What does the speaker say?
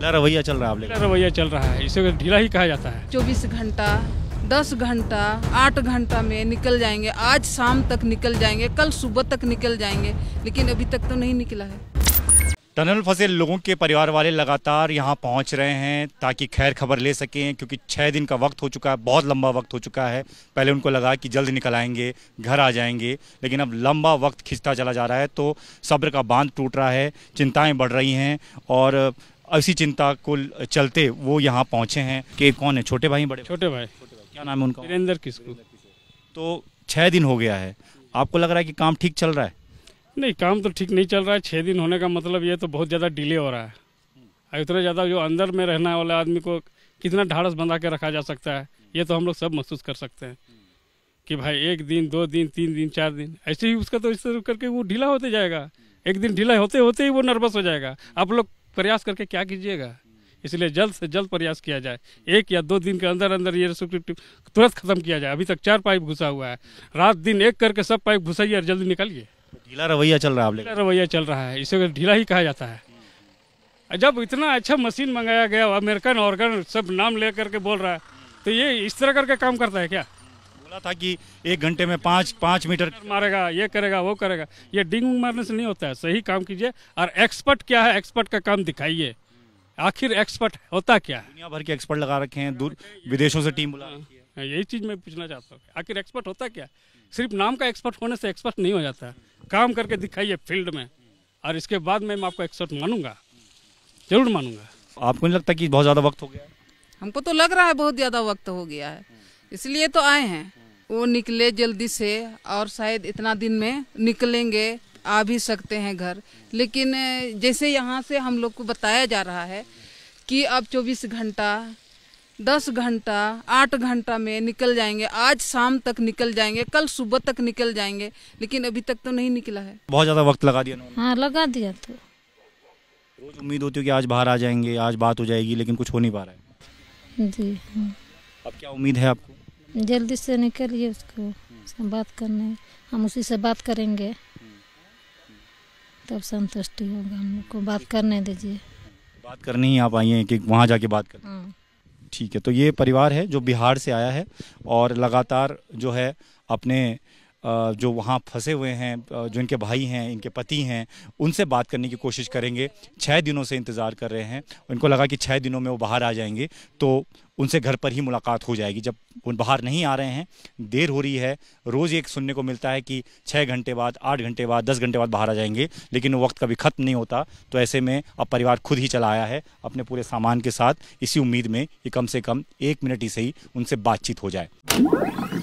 ढीला रवैया चल रहा है ढीला रवैया चल रहा है इसे ढीला ही कहा जाता है चौबीस घंटा दस घंटा आठ घंटा में निकल जाएंगे आज शाम तक निकल जाएंगे कल सुबह तक निकल जाएंगे लेकिन अभी तक तो नहीं निकला है टनल फंसे लोगों के परिवार वाले लगातार यहाँ पहुँच रहे हैं ताकि खैर खबर ले सकें क्योंकि छः दिन का वक्त हो चुका है बहुत लंबा वक्त हो चुका है पहले उनको लगा कि जल्द निकल आएंगे घर आ जाएंगे लेकिन अब लंबा वक्त खिंचता चला जा रहा है तो सब्र का बांध टूट रहा है चिंताएं बढ़ रही हैं और इसी चिंता को चलते वो यहाँ पहुँचे हैं कि कौन है छोटे भाई बड़े छोटे भाई क्या नाम है उनका वीरेंद्र किसको तो छः दिन हो गया है आपको लग रहा है कि काम ठीक चल रहा है नहीं काम तो ठीक नहीं चल रहा है छः दिन होने का मतलब ये तो बहुत ज़्यादा डिले हो रहा है और इतना ज़्यादा जो अंदर में रहने वाला आदमी को कितना ढाड़स बंधा के रखा जा सकता है ये तो हम लोग सब महसूस कर सकते हैं कि भाई एक दिन दो दिन तीन दिन चार दिन ऐसे ही उसका तो इस तरह करके वो ढीला होते जाएगा एक दिन ढीला होते होते ही वो नर्वस हो जाएगा आप लोग प्रयास करके क्या कीजिएगा इसलिए जल्द से जल्द प्रयास किया जाए एक या दो दिन के अंदर अंदर ये रेस्ट्रिक्टिव तुरंत खत्म किया जाए अभी तक चार पाइप घुसा हुआ है रात दिन एक करके सब पाइप घुसाइए और जल्दी निकालिए ढीला रवैया चल रहा है ढीला रवैया चल रहा है इसे ढीला ही कहा जाता है जब इतना अच्छा मशीन मंगाया गया अमेरिकन ऑर्गन सब नाम ले करके बोल रहा है तो ये इस तरह करके काम करता है क्या बोला था कि एक घंटे में पाँच पाँच मीटर मारेगा ये करेगा वो करेगा ये डिंग मारने से नहीं होता है सही काम कीजिए और एक्सपर्ट क्या है एक्सपर्ट का काम दिखाइए आखिर एक्सपर्ट होता क्या है दुनिया भर के एक्सपर्ट लगा रखे हैं दूर विदेशों से टीम बुला हाँ, यही चीज़ मैं पूछना चाहता हूँ आखिर एक्सपर्ट होता क्या सिर्फ नाम का एक्सपर्ट होने से एक्सपर्ट नहीं हो जाता काम करके दिखाइए फील्ड में और इसके बाद मैं आपको एक्सपर्ट मानूंगा जरूर मानूंगा आपको नहीं लगता कि बहुत ज़्यादा वक्त हो गया हमको तो लग रहा है बहुत ज़्यादा वक्त हो गया है इसलिए तो आए हैं वो निकले जल्दी से और शायद इतना दिन में निकलेंगे आ भी सकते हैं घर लेकिन जैसे यहाँ से हम लोग को बताया जा रहा है कि अब 24 घंटा दस घंटा आठ घंटा में निकल जाएंगे आज शाम तक निकल जाएंगे कल सुबह तक निकल जाएंगे लेकिन अभी तक तो नहीं निकला है बहुत ज्यादा वक्त लगा दिया हाँ लगा दिया तो रोज उम्मीद होती है कि आज बाहर आ जाएंगे आज बात हो जाएगी लेकिन कुछ हो नहीं पा रहा है जी हाँ। अब क्या उम्मीद है आपको जल्दी से निकलिए उसको हम्म। बात करने हम उसी से बात करेंगे तब संतुष्टि होगा हम लोग को बात करने दीजिए बात करनी ही आप आइए कि वहाँ जाके बात करें हाँ। ठीक है तो ये परिवार है जो बिहार से आया है और लगातार जो है अपने जो वहाँ फंसे हुए हैं जो इनके भाई हैं इनके पति हैं उनसे बात करने की कोशिश करेंगे छः दिनों से इंतज़ार कर रहे हैं उनको लगा कि छः दिनों में वो बाहर आ जाएंगे तो उनसे घर पर ही मुलाकात हो जाएगी जब उन बाहर नहीं आ रहे हैं देर हो रही है रोज़ एक सुनने को मिलता है कि छः घंटे बाद आठ घंटे बाद दस घंटे बाद बाहर आ जाएंगे लेकिन वक्त कभी ख़त्म नहीं होता तो ऐसे में अब परिवार खुद ही चला आया है अपने पूरे सामान के साथ इसी उम्मीद में कि कम से कम एक मिनट ही सही उनसे बातचीत हो जाए